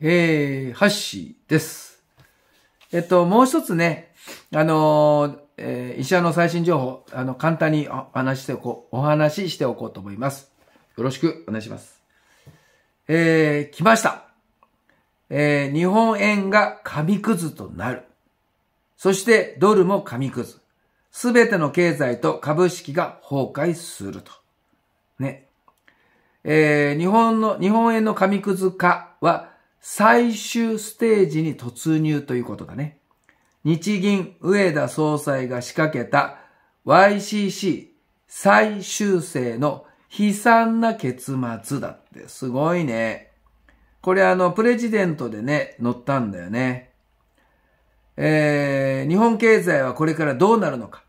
えー、ハッシーです。えっと、もう一つね、あのー、えー、医者の最新情報、あの、簡単にお話しておこう、お話ししておこうと思います。よろしくお願いします。えー、来ました。えー、日本円が紙くずとなる。そしてドルも紙くず。すべての経済と株式が崩壊すると。ね。えー、日本の、日本円の紙くず化は、最終ステージに突入ということだね。日銀上田総裁が仕掛けた YCC 最終制の悲惨な結末だって。すごいね。これあの、プレジデントでね、乗ったんだよね。えー、日本経済はこれからどうなるのか。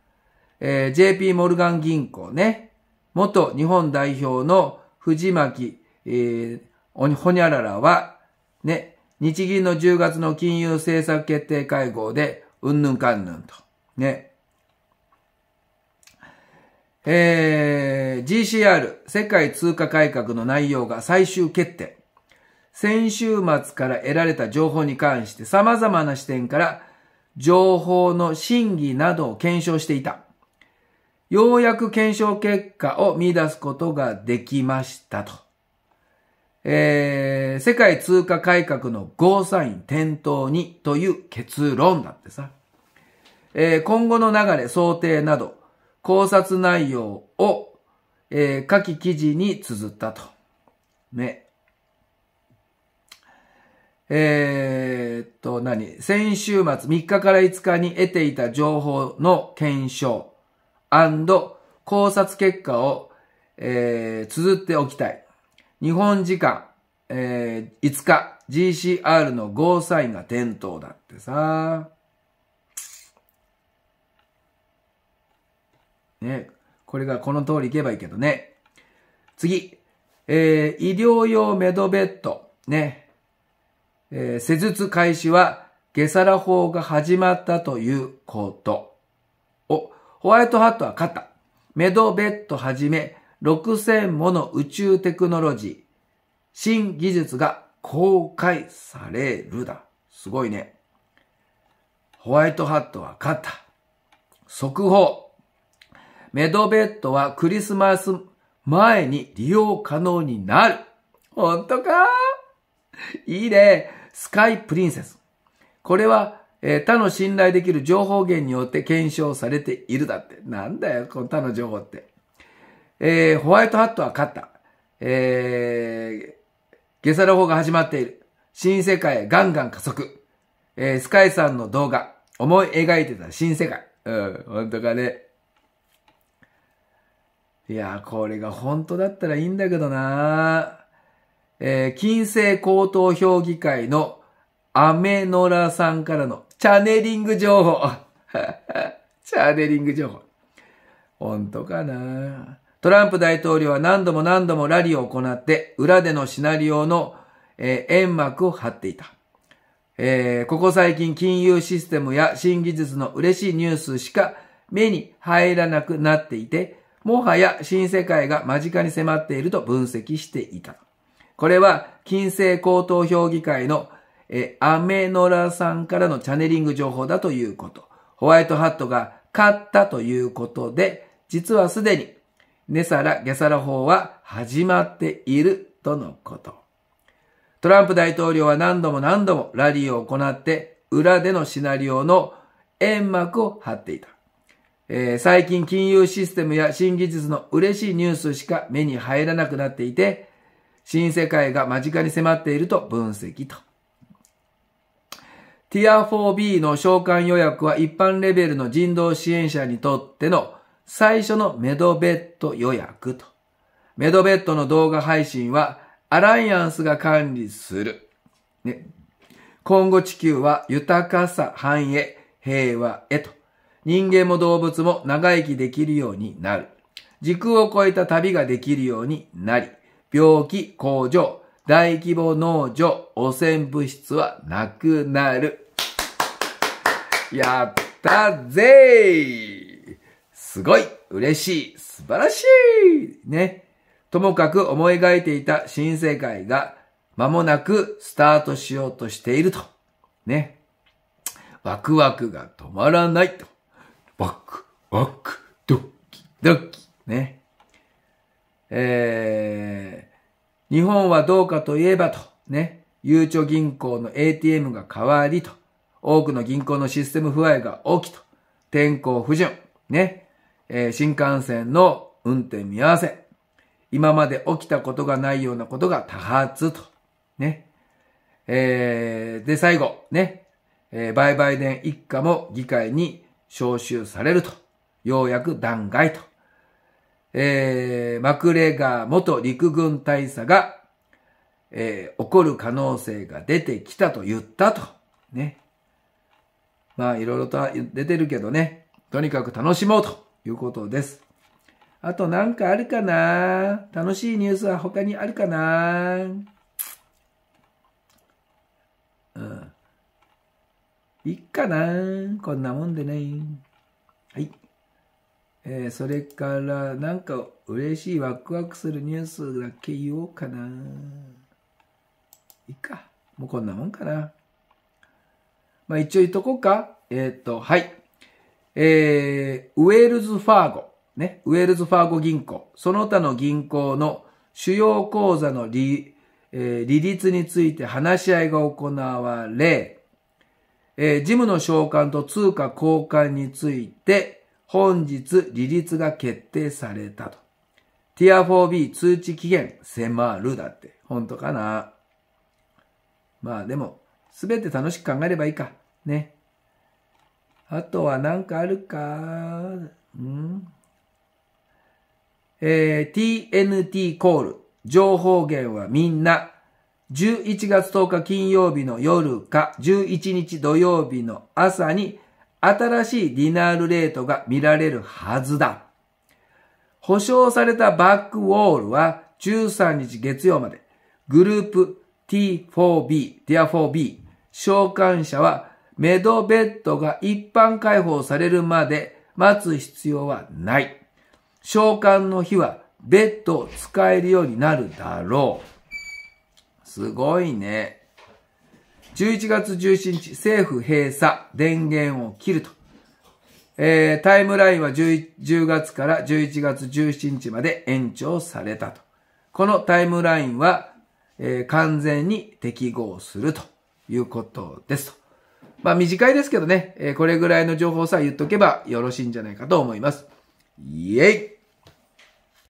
えー、JP モルガン銀行ね。元日本代表の藤巻、えー、ほにゃららはね、日銀の10月の金融政策決定会合で、うんぬんかんぬんと。ね。えー、GCR、世界通貨改革の内容が最終決定。先週末から得られた情報に関して様々な視点から情報の真偽などを検証していた。ようやく検証結果を見出すことができましたと。えーー、世界通貨改革のゴーサイン点灯にという結論だってさ。えー、今後の流れ、想定など、考察内容を、えー、下記記事に綴ったと。ね。えー、っと、何先週末3日から5日に得ていた情報の検証考察結果を、えー、綴っておきたい。日本時間えー、5日、GCR のゴーサインが点灯だってさ。ね。これがこの通りいけばいいけどね。次。えー、医療用メドベッド。ね。えー、施術開始は、ゲサラ法が始まったということ。お、ホワイトハットは勝った。メドベッドはじめ、6000もの宇宙テクノロジー。新技術が公開されるだ。すごいね。ホワイトハットは勝った。速報。メドベッドはクリスマス前に利用可能になる。ほんとかいいね。スカイプリンセス。これは、えー、他の信頼できる情報源によって検証されているだって。なんだよ、この他の情報って。えー、ホワイトハットは勝った。えーゲサロ法が始まっている。新世界ガンガン加速。えー、スカイさんの動画、思い描いてた新世界。うん、本当かね。いやこれが本当だったらいいんだけどなえー、金星高等評議会のアメノラさんからのチャネリング情報。チャネリング情報。本当かなトランプ大統領は何度も何度もラリーを行って、裏でのシナリオの、えー、円幕を張っていた。えー、ここ最近金融システムや新技術の嬉しいニュースしか目に入らなくなっていて、もはや新世界が間近に迫っていると分析していた。これは、金星高等評議会の、えアメノラさんからのチャネリング情報だということ。ホワイトハットが勝ったということで、実はすでにネサラ・ゲサラ法は始まっているとのこと。トランプ大統領は何度も何度もラリーを行って、裏でのシナリオの煙幕を張っていた。えー、最近金融システムや新技術の嬉しいニュースしか目に入らなくなっていて、新世界が間近に迫っていると分析と。ティア 4B の償還予約は一般レベルの人道支援者にとっての最初のメドベッド予約と。メドベッドの動画配信はアライアンスが管理する。ね、今後地球は豊かさ、繁栄、平和へと。人間も動物も長生きできるようになる。時空を超えた旅ができるようになり、病気、工場、大規模農場、汚染物質はなくなる。やったぜーすごい嬉しい素晴らしいね。ともかく思い描いていた新世界が間もなくスタートしようとしていると。ね。ワクワクが止まらないと。ワク、ワク、ドッキ、ドッキ。ね。えー、日本はどうかといえばと。ね。ゆうちょ銀行の ATM が変わりと。多くの銀行のシステム不具合が起きと。天候不順。ね。えー、新幹線の運転見合わせ。今まで起きたことがないようなことが多発と。ね。えー、で、最後、ね。えー、売買伝一家も議会に招集されると。ようやく断崖と。えー、マクレガー元陸軍大佐が、えー、起こる可能性が出てきたと言ったと。ね。まあ、いろいろと出てるけどね。とにかく楽しもうと。いうことです。あとなんかあるかな楽しいニュースは他にあるかなうん。いっかなこんなもんでね。はい。えー、それからなんか嬉しいワクワクするニュースだけ言おうかな。いっか。もうこんなもんかな。まあ一応言っとこうか。えっ、ー、と、はい。えー、ウェールズ・ファーゴ、ね、ウェールズ・ファーゴ銀行、その他の銀行の主要口座の利、えー、利率について話し合いが行われ、えー、事務の償還と通貨交換について、本日利率が決定されたと。ティア 4B 通知期限迫るだって。本当かなまあでも、すべて楽しく考えればいいか。ね。あとは何かあるかんえー、TNT コール。情報源はみんな。11月10日金曜日の夜か11日土曜日の朝に新しいディナールレートが見られるはずだ。保証されたバックウォールは13日月曜まで。グループ T4B、Dear4B、召喚者はメドベッドが一般開放されるまで待つ必要はない。召喚の日はベッドを使えるようになるだろう。すごいね。11月17日、政府閉鎖、電源を切ると。えー、タイムラインは 10, 10月から11月17日まで延長されたと。このタイムラインは、えー、完全に適合するということですと。まあ短いですけどね、えこれぐらいの情報さえ言っとけばよろしいんじゃないかと思います。イェイ